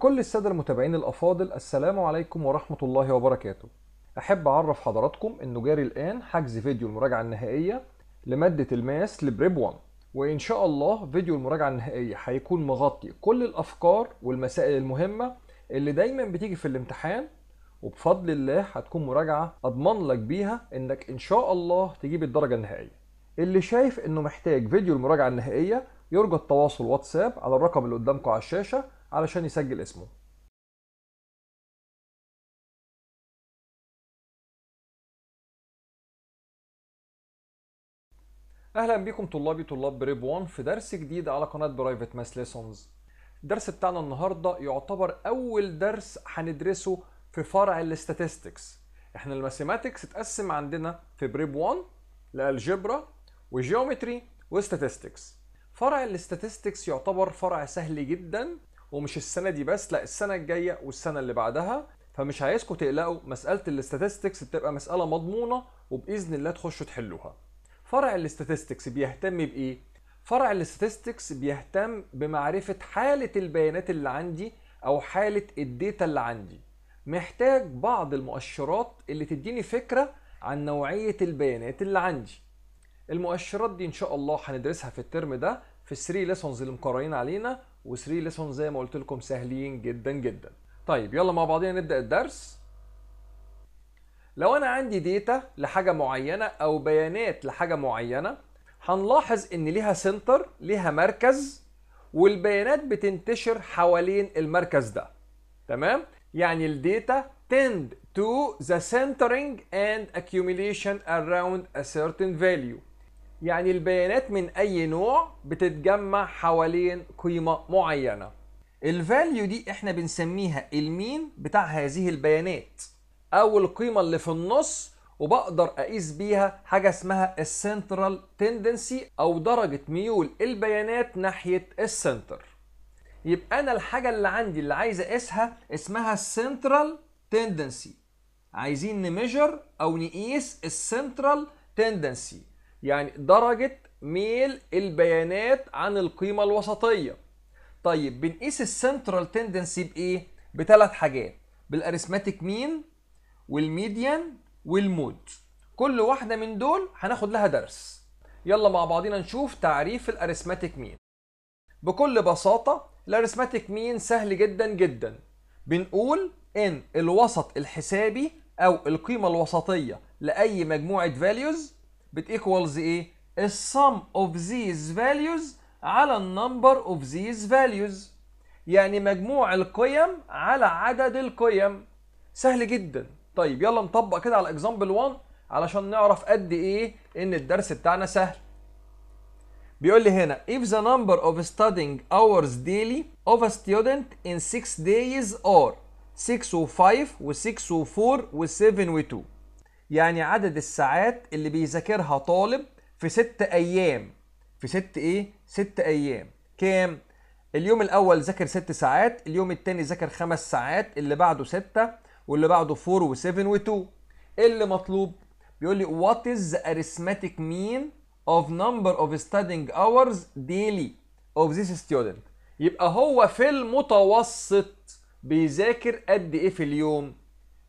لكل السادة المتابعين الأفاضل السلام عليكم ورحمة الله وبركاته أحب أعرف حضراتكم إنه جاري الآن حجز فيديو المراجعة النهائية لمادة الماس لبريب 1 وإن شاء الله فيديو المراجعة النهائية هيكون مغطي كل الأفكار والمسائل المهمة اللي دايما بتيجي في الامتحان وبفضل الله هتكون مراجعة أضمن لك بيها إنك إن شاء الله تجيب الدرجة النهائية اللي شايف إنه محتاج فيديو المراجعة النهائية يرجى التواصل واتساب على الرقم اللي قدامكم على الشاشة علشان يسجل اسمه اهلا بيكم طلابي طلاب بريب 1 في درس جديد على قناه برايفت ماس ليسونز الدرس بتاعنا النهارده يعتبر اول درس هندرسه في فرع الاستاتستكس احنا الماثيماتكس اتقسم عندنا في بريب 1 لالجبرا وجيومتري وستاتستكس فرع الاستاتستكس يعتبر فرع سهل جدا ومش السنه دي بس لا السنه الجايه والسنه اللي بعدها فمش عايزكم تقلقوا مساله الاستاتستكس بتبقى مساله مضمونه وباذن الله تخشوا تحلوها فرع الاستاتستكس بيهتم بايه فرع الاستاتستكس بيهتم بمعرفه حاله البيانات اللي عندي او حاله الديتا اللي عندي محتاج بعض المؤشرات اللي تديني فكره عن نوعيه البيانات اللي عندي المؤشرات دي ان شاء الله هندرسها في الترم ده في 3 ليسونز اللي مقررين علينا و3 ليسون زي ما قلت لكم سهلين جدا جدا طيب يلا مع بعضينا نبدا الدرس لو انا عندي ديتا لحاجه معينه او بيانات لحاجه معينه هنلاحظ ان ليها سنتر ليها مركز والبيانات بتنتشر حوالين المركز ده تمام يعني الديتا tend to the centering and accumulation around a certain value يعني البيانات من أي نوع بتتجمع حوالين قيمة معينة الفاليو دي احنا بنسميها المين بتاع هذه البيانات أو القيمة اللي في النص وبقدر أقيس بيها حاجة اسمها السنترال تندنسي أو درجة ميول البيانات ناحية السنتر يبقى أنا الحاجة اللي عندي اللي عايز أقيسها اسمها السنترال تندنسي عايزين نميجر أو نقيس السنترال تندنسي يعني درجة ميل البيانات عن القيمة الوسطية طيب بنقيس السنترال تندنسي بايه بثلاث حاجات بالاريثماتيك مين والميديان والمود كل واحدة من دول هناخد لها درس يلا مع بعضينا نشوف تعريف الاريثماتيك مين بكل بساطة الاريثماتيك مين سهل جدا جدا بنقول ان الوسط الحسابي او القيمة الوسطية لأي مجموعة values بتيكوالز ايه السم اوف these values على النمبر اوف these values يعني مجموع القيم على عدد القيم سهل جدا طيب يلا نطبق كده على اكزامبل 1 علشان نعرف قد ايه ان الدرس بتاعنا سهل بيقول لي هنا if the number of studying hours daily of a student in 6 days are 6 و5 و6 و4 و7 و2 يعني عدد الساعات اللي بيذاكرها طالب في ست أيام في ست إيه؟ ست أيام كام؟ اليوم الأول ذاكر ست ساعات اليوم الثاني ذاكر خمس ساعات اللي بعده ستة واللي بعده 4 و7 و2 إيه اللي مطلوب؟ بيقول لي what is the arithmetic mean of number of studying hours daily of this student يبقى هو في المتوسط بيذاكر قد ايه في اليوم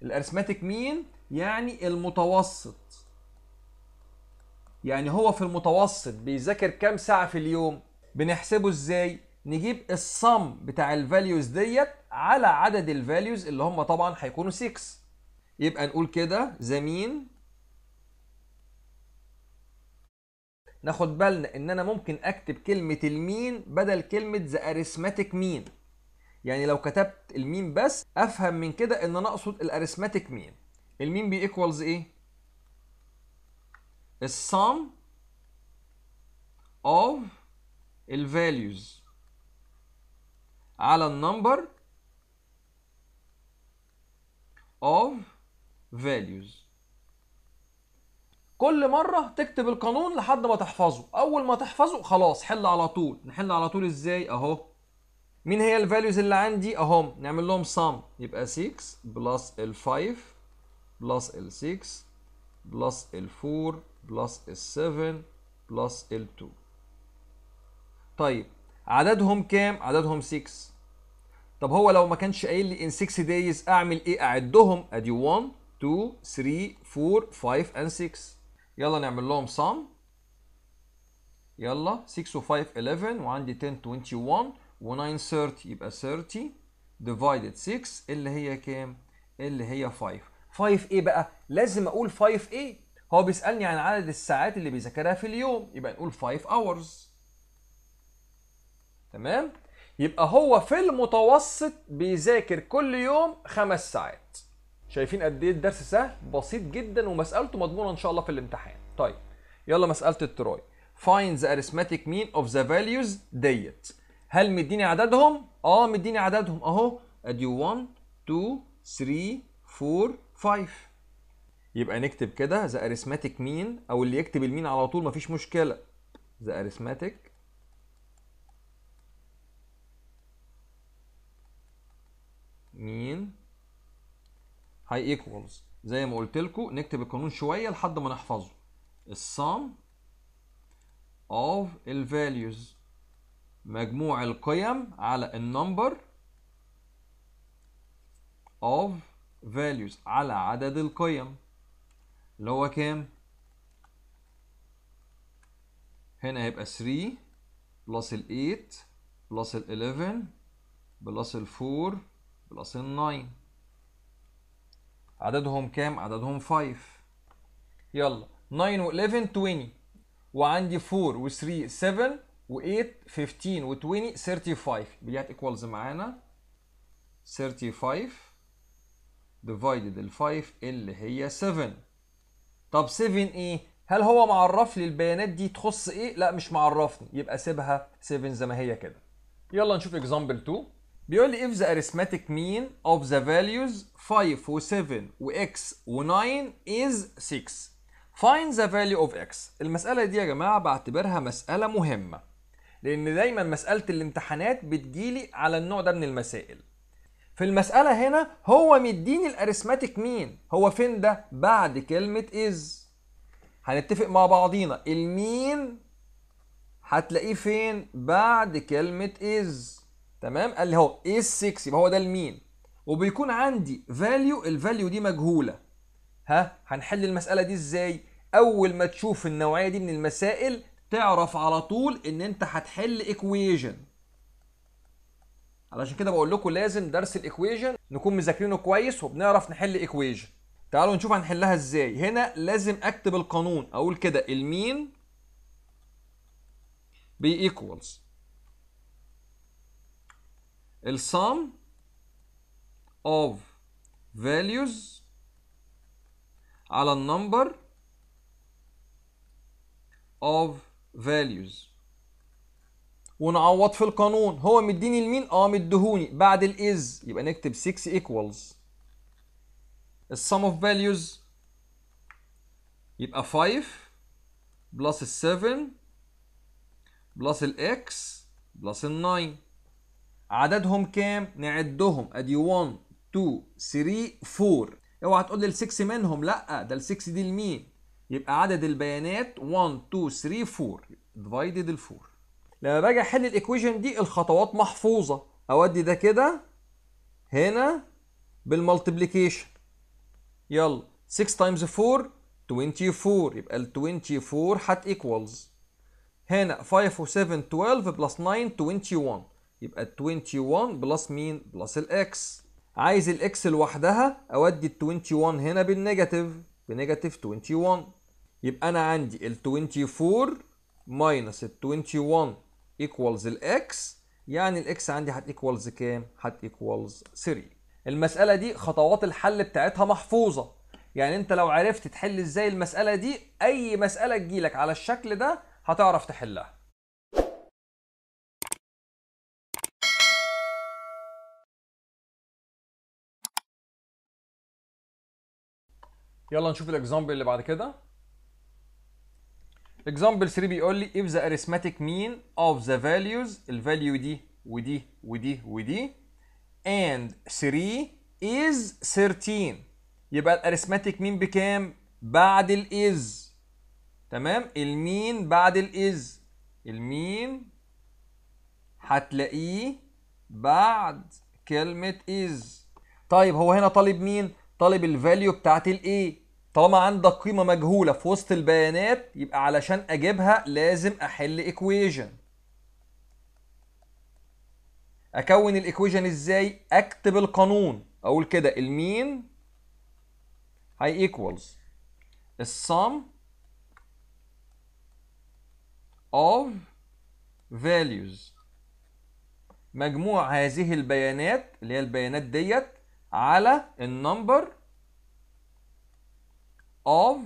الارثماتيك مين يعني المتوسط يعني هو في المتوسط بيذاكر كام ساعة في اليوم بنحسبه ازاي نجيب الصم بتاع الفاليوز ديت على عدد الفاليوز اللي هم طبعا هيكونوا 6 يبقى نقول كده زمين ناخد بالنا ان انا ممكن اكتب كلمة المين بدل كلمة the arithmetic mean يعني لو كتبت المين بس افهم من كده ان انا اقصد الاريثماتيك مين المين ايكوالز ايه السم of الفاليوز على النمبر of values كل مرة تكتب القانون لحد ما تحفظه أول ما تحفظه خلاص حل على طول نحل على طول إزاي أهو مين هي الفاليوز اللي عندي أهم نعمل لهم sum يبقى 6 بلس 5 بلس ال6 بلس ال4 بلس ال7 بلس ال2 طيب عددهم كام؟ عددهم 6 طب هو لو ما كانش قايل لي in 6 days اعمل ايه؟ اعدهم ادي 1 2 3 4 5 and 6 يلا نعمل لهم sum يلا 6 و 5 11 وعندي 10 21 و 9 30 يبقى 30 divided 6 اللي هي كام؟ اللي هي 5 5 ايه بقى لازم اقول 5 ايه هو بيسالني عن عدد الساعات اللي بيذاكرها في اليوم يبقى نقول 5 hours تمام يبقى هو في المتوسط بيذاكر كل يوم خمس ساعات شايفين قد ايه الدرس سهل بسيط جدا ومسالته مضمونه ان شاء الله في الامتحان طيب يلا مساله التراي فاين ذا اريثماتيك مين اوف ذا فاليوز ديت هل مديني عددهم اه مديني عددهم اهو ادي 1 2 3 4 5 يبقى نكتب كده ذا arithmetic مين او اللي يكتب المين على طول مفيش مشكله ذا arithmetic مين هاي ايكوالز زي ما قلت لكم نكتب القانون شويه لحد ما نحفظه السام of الفاليوز مجموع القيم على النمبر of values على عدد القيم اللي هو كام؟ هنا هيبقى 3 بلس ال 8 بلس ال 11 بلس ال 4 بلس ال 9 عددهم كام؟ عددهم 5 يلا 9 و 11 20 وعندي 4 و 3 7 و 8 15 و 20 35 دي هتيكوالز معانا 35 ديفايدد ال 5 اللي هي 7 طب 7 ايه هل هو معرف لي البيانات دي تخص ايه لا مش معرفني يبقى سيبها 7 زي ما هي كده يلا نشوف اكزامبل 2 بيقول لي if the arithmetic mean of the values 5 و 7 وx و 9 is 6 find the value of x المسألة دي يا جماعة بعتبرها مسألة مهمة لأن دايما مسألة الامتحانات بتجيلي على النوع ده من المسائل في المسألة هنا هو مديني الاريثماتيك مين هو فين ده بعد كلمة is هنتفق مع بعضينا المين هتلاقيه فين بعد كلمة is تمام قال لي هو is 6 يبقى هو ده المين وبيكون عندي فاليو الفاليو دي مجهولة ها هنحل المسألة دي ازاي اول ما تشوف النوعية دي من المسائل تعرف على طول ان انت هتحل إيكويجن علشان كده بقول لكم لازم درس الايكويجن نكون مذاكرينه كويس وبنعرف نحل ايكويجن تعالوا نشوف هنحلها ازاي هنا لازم اكتب القانون اقول كده المين بي ايكوالز السام of values على النمبر of values ونعوض في القانون هو مديني لمين اه مدهوني بعد الاز يبقى نكتب 6 equals السم اوف فاليوز يبقى 5 بلس ال 7 بلس الاكس بلس ال 9 عددهم كام نعدهم ادي 1 2 3 4 اوعى تقول لي ال 6 منهم لا ده ال 6 دي لمين يبقى عدد البيانات 1 2 3 4 ديفايدد ال 4 لما باجي احل الايكويشن دي الخطوات محفوظه اودي ده كده هنا بالمالتيبليكيشن يلا 6 تايمز 4 24 يبقى ال 24 هت ايكوالز هنا 5 و 7 12 بلس 9 21 يبقى 21 بلس مين؟ بلس الاكس عايز الاكس لوحدها اودي ال 21 هنا بالنيجاتيف بنيجاتيف 21 يبقى انا عندي ال 24 ماينس ال 21 equals الاكس يعني الاكس عندي هت equals كام؟ هت equals 3 المسألة دي خطوات الحل بتاعتها محفوظة يعني انت لو عرفت تحل ازاي المسألة دي اي مسألة تجيلك على الشكل ده هتعرف تحلها يلا نشوف الاكزامبل اللي بعد كده اكزامبل 3 بيقول لي if the arithmetic mean of the values الفاليو دي ودي ودي ودي and 3 is 13 يبقى الاريثماتيك مين بكام؟ بعد الاز تمام؟ المين بعد الاز المين هتلاقيه بعد كلمة is طيب هو هنا طالب مين؟ طالب الفاليو بتاعت الايه طالما عندك قيمة مجهولة في وسط البيانات يبقى علشان أجيبها لازم أحل إيكويجن أكون الإيكويجن إزاي؟ أكتب القانون أقول كده المين هي إيكوالز السم of values مجموع هذه البيانات اللي هي البيانات ديت على النمبر of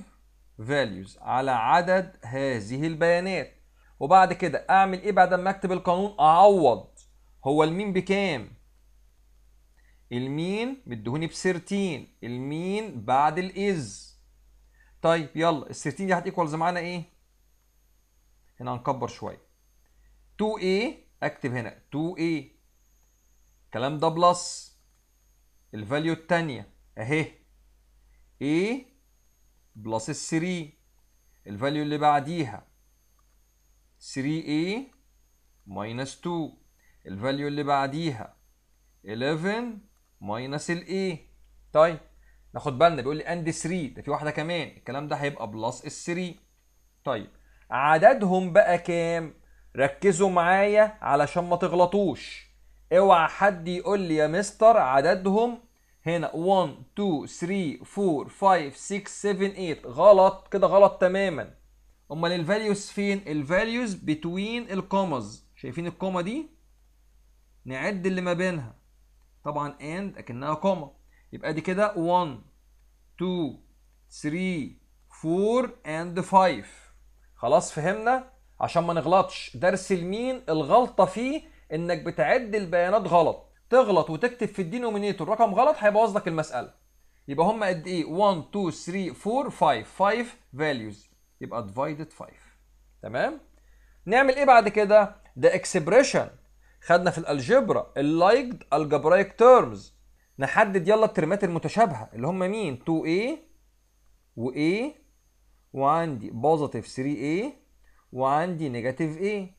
values على عدد هذه البيانات وبعد كده اعمل ايه بعد ما اكتب القانون اعوض هو المين بكام المين مدهوني بسيرتين المين بعد الاز طيب يلا السيرتين 13 دي هتيكوالز معانا ايه هنا هنكبر شويه 2a إيه؟ اكتب هنا 2a الكلام إيه. ده بلس الفاليو الثانيه اهي a إيه؟ بلس ال 3 الفاليو اللي بعديها 3a ماينس 2 الفاليو اللي بعديها 11 ماينس ال a طيب ناخد بالنا بيقول لي اند 3 ده في واحده كمان الكلام ده هيبقى بلس ال 3 طيب عددهم بقى كام ركزوا معايا علشان ما تغلطوش اوعى حد يقول لي يا مستر عددهم هنا 1 2 3 4 5 6 7 8 غلط كده غلط تماما امال الفاليوز فين الفاليوز بتوين الكوماز شايفين الكوما دي نعد اللي ما بينها طبعا اند اكنها كوما يبقى دي كده 1 2 3 4 اند 5 خلاص فهمنا عشان ما نغلطش درس المين الغلطه فيه انك بتعد البيانات غلط تغلط وتكتب في الدينومينيتور رقم غلط هيبوظ لك المساله يبقى هم قد ايه 1 2 3 4 5 5 values يبقى divided 5 تمام نعمل ايه بعد كده ده اكسبريشن خدنا في الالجبرا اللايكد الجبرايك تيرمز نحدد يلا الترمات المتشابهه اللي هم مين 2a وa وعندي بوزيتيف 3a وعندي نيجاتيف a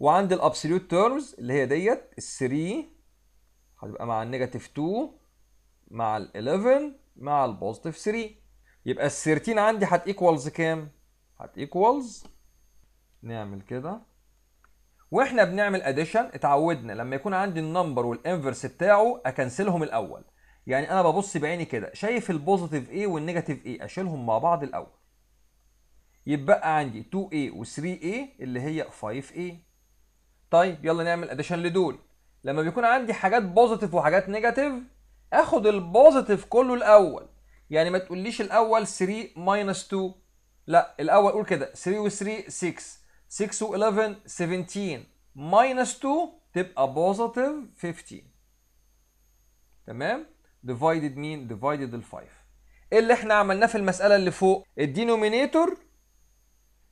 وعندي الابسوليوت تيرمز اللي هي ديت 3 هتبقى مع النيجاتيف 2 مع ال 11 مع البوزيتيف 3 يبقى ال 13 عندي هت ايكوالز كام؟ هت ايكوالز نعمل كده واحنا بنعمل اديشن اتعودنا لما يكون عندي النمبر والانفرس بتاعه اكنسلهم الاول يعني انا ببص بعيني كده شايف البوزيتيف ايه والنيجاتيف ايه اشيلهم مع بعض الاول يبقى عندي 2a و3a اللي هي 5a طيب يلا نعمل اديشن لدول لما بيكون عندي حاجات بوزيتيف وحاجات نيجاتيف اخد البوزيتيف كله الاول يعني ما تقوليش الاول 3 ماينس 2 لا الاول قول كده 3 و3 6 6 و11 17 ماينس 2 تبقى بوزيتيف 15 تمام ديفايدد مين ديفايدد ال 5 ايه اللي احنا عملناه في المساله اللي فوق الدينومينيتور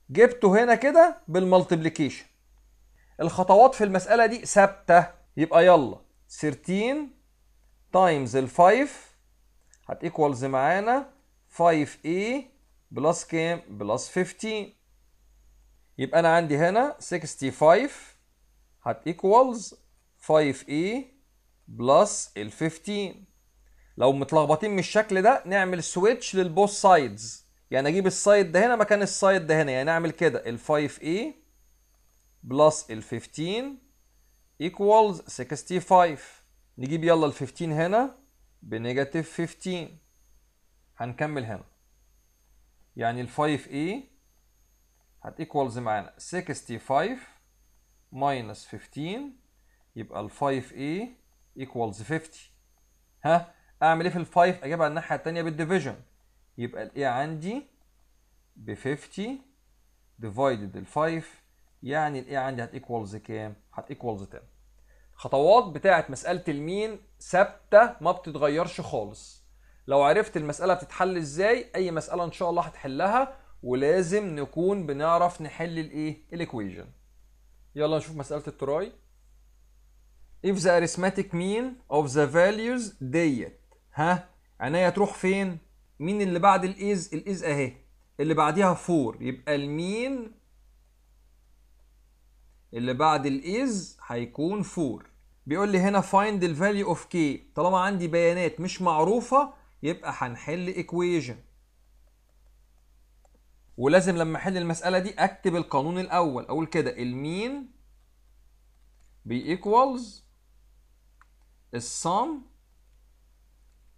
جبته هنا كده بالمالتبليكيشن الخطوات في المساله دي ثابته يبقى يلا 13 تايمز ال 5 هتيكوالز معانا 5a بلس كام؟ بلس 15 يبقى أنا عندي هنا 65 هتيكوالز 5a بلس ال 15 لو متلخبطين من الشكل ده نعمل سويتش للبوث سايدز يعني اجيب السايد ده هنا مكان السايد ده هنا يعني اعمل كده ال 5a بلس ال 15 equals 65 نجيب يلا ال 15 هنا بنيجاتيف 15 هنكمل هنا يعني ال 5a هت equals معانا 65 minus 15 يبقى ال 5a equals 50 ها اعمل ايه في ال 5 اجيبها الناحيه الثانيه بالديفيجن يبقى ال a عندي ب 50 divided ال 5 يعني ال a عندي هت equals كام؟ هت equals 10 خطوات بتاعه مساله المين ثابته ما بتتغيرش خالص لو عرفت المساله بتتحل ازاي اي مساله ان شاء الله هتحلها ولازم نكون بنعرف نحل الايه الاكويجن يلا نشوف مساله التراي if the arithmetic mean of the values ديت ها عينيا تروح فين مين اللي بعد الايز الايز اهي اللي بعديها 4 يبقى المين اللي بعد الايز هيكون 4 بيقول لي هنا find the value of k طالما عندي بيانات مش معروفة يبقى هنحل equation ولازم لما احل المسألة دي اكتب القانون الاول اقول كده المين بيكوالز السم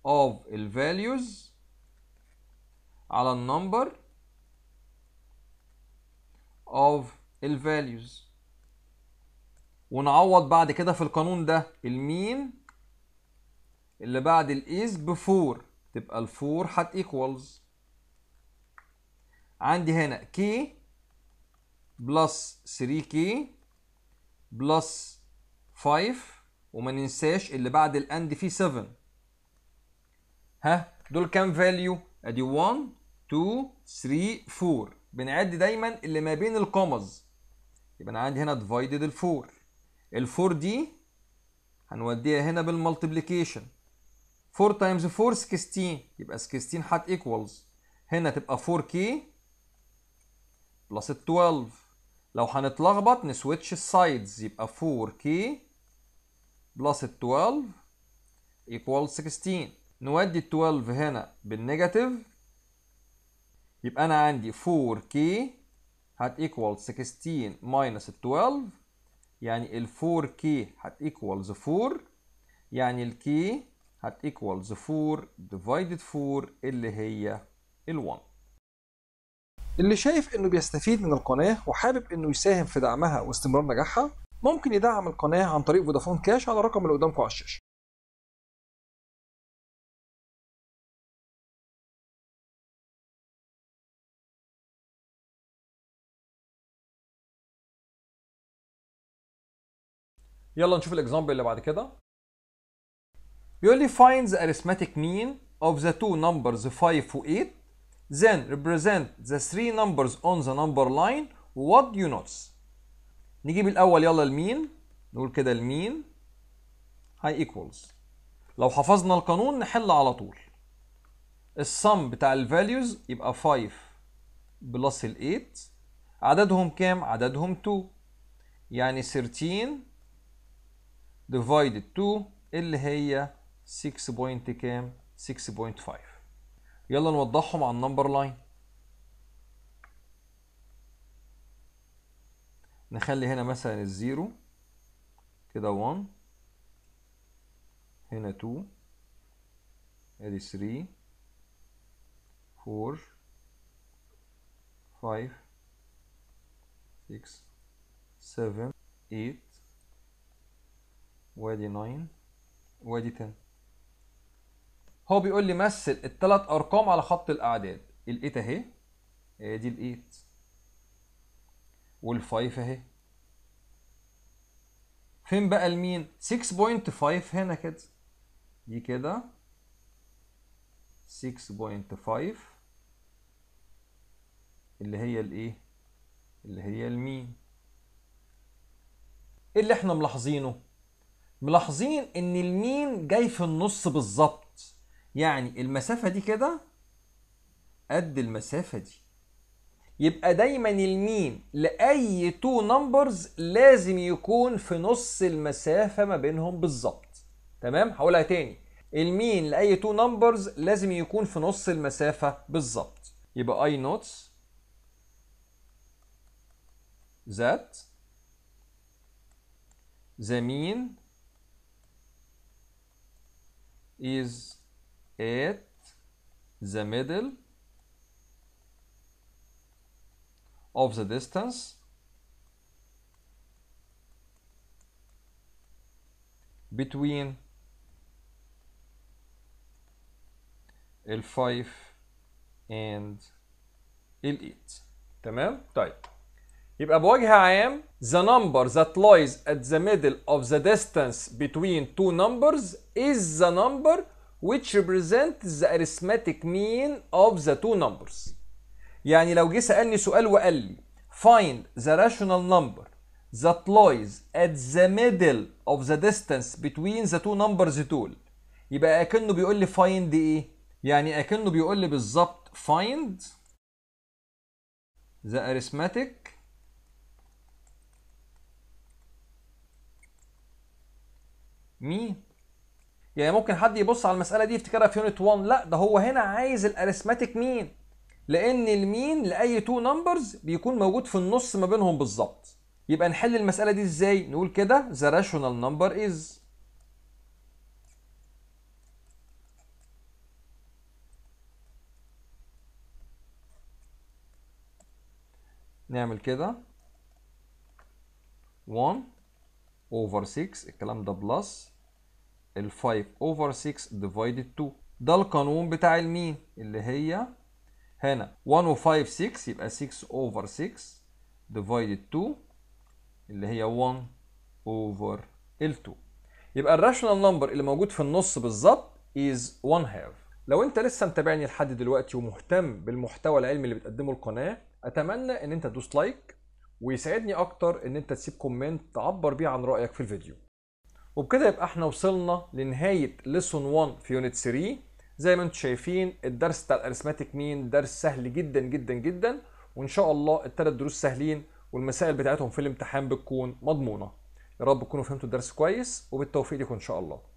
of الفاليوز على النمبر of الفاليوز ونعوض بعد كده في القانون ده المين اللي بعد الايز بفور تبقى الفور هت ايكوالز عندي هنا كي بلس 3 كي بلس 5 وما ننساش اللي بعد الاند فيه 7 ها دول كام فاليو ادي 1 2 3 4 بنعد دايما اللي ما بين القمز يبقى انا عندي هنا ديفايدد الفور 4 ال4 دي هنوديها هنا بالمالتبليكيشن 4 تايمز 4 16 يبقى 16 هت ايكوالز هنا تبقى كي بلس 12 لو هنتلخبط نسويتش السايدز يبقى كي بلس 12 ايكوال 16 نودي 12 هنا بالنيجاتيف يبقى انا عندي 4K هات ايكوال 16 ماينس 12 يعني ال 4 كي هت equals 4 يعني الكي هت equals 4 divided 4 اللي هي ال 1 اللي شايف انه بيستفيد من القناة وحابب انه يساهم في دعمها واستمرار نجاحها ممكن يدعم القناة عن طريق فودافون كاش على الرقم اللي قدامكم على الشاشة يلا نشوف الاكزامبل اللي بعد كده بيقول لي find the arithmetic mean of the two numbers 5 و 8 then represent the three numbers on the number line what do you notice نجيب الاول يلا المين نقول كده المين هاي equals لو حفظنا القانون نحل على طول السم بتاع الفاليوز يبقى 5 بلس ال 8 عددهم كام عددهم 2 يعني 13 ديفايدد 2 اللي هي 6 كام 6.5 يلا نوضحهم على النمبر لاين نخلي هنا مثلا الزيرو كده 1 هنا 2 ادي 3 4 5 6 7 8 وادي 9 وادي 10 هو بيقول لي مثل الثلاث ارقام على خط الاعداد ال8 اهي ادي ال8 وال5 اهي فين بقى المين 6.5 هنا كده دي كده 6.5 اللي هي الايه اللي هي المين اللي احنا ملاحظينه ملاحظين ان المين جاي في النص بالظبط يعني المسافة دي كده قد المسافة دي يبقى دايما المين لأي تو نمبرز لازم يكون في نص المسافة ما بينهم بالظبط تمام هقولها تاني المين لأي تو نمبرز لازم يكون في نص المسافة بالظبط يبقى I نوتس ذات ذا مين is at the middle of the distance between L5 and L8 تمام طيب يبقى بوجه عام the number that lies at the middle of the distance between two numbers is the number which represents the arithmetic mean of the two numbers يعني لو جه سألني سؤال وقال لي find the rational number that lies at the middle of the distance between the two numbers دول يبقى اكنه بيقول لي find ايه يعني اكنه بيقول لي بالظبط find the arithmetic مين؟ يعني ممكن حد يبص على المساله دي يفتكرها في يونت 1 لا ده هو هنا عايز الاريثماتيك مين لان المين لاي تو نمبرز بيكون موجود في النص ما بينهم بالظبط يبقى نحل المساله دي ازاي نقول كده the rational number is نعمل كده 1 over 6 الكلام ده بلس ال 5 over 6 divided 2 ده القانون بتاع المين اللي هي هنا 1 و 5 6 يبقى 6 over 6 divided 2 اللي هي 1 over ال 2 يبقى الراشونال نمبر اللي موجود في النص بالظبط is 1 half لو انت لسه متابعني لحد دلوقتي ومهتم بالمحتوى العلمي اللي بتقدمه القناه اتمنى ان انت تدوس لايك ويسعدني اكتر ان انت تسيب كومنت تعبر بيه عن رايك في الفيديو وبكده يبقى احنا وصلنا لنهايه ليسون 1 في يونت 3 زي ما انتم شايفين الدرس بتاع الارثماتيك مين درس سهل جدا جدا جدا وان شاء الله الثلاث دروس سهلين والمسائل بتاعتهم في الامتحان بتكون مضمونه يا رب تكونوا فهمتوا الدرس كويس وبالتوفيق لكم ان شاء الله